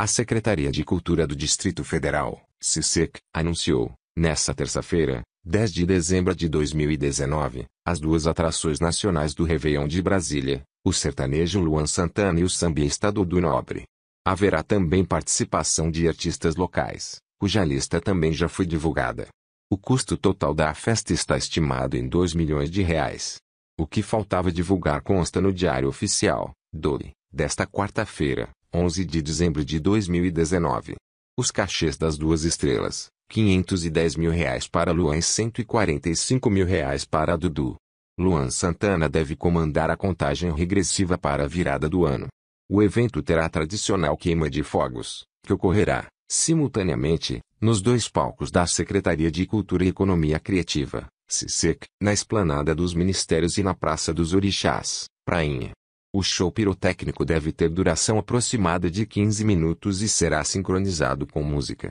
A Secretaria de Cultura do Distrito Federal, SISEC, anunciou, nesta terça-feira, 10 de dezembro de 2019, as duas atrações nacionais do Réveillon de Brasília, o sertanejo Luan Santana e o sambista Dudu Nobre. Haverá também participação de artistas locais, cuja lista também já foi divulgada. O custo total da festa está estimado em 2 milhões de reais. O que faltava divulgar consta no Diário Oficial, (Dole) desta quarta-feira. 11 de dezembro de 2019. Os cachês das duas estrelas, 510 mil reais para Luan e 145 mil reais para Dudu. Luan Santana deve comandar a contagem regressiva para a virada do ano. O evento terá a tradicional queima de fogos, que ocorrerá, simultaneamente, nos dois palcos da Secretaria de Cultura e Economia Criativa, SISEC, na Esplanada dos Ministérios e na Praça dos Orixás, Prainha. O show pirotécnico deve ter duração aproximada de 15 minutos e será sincronizado com música.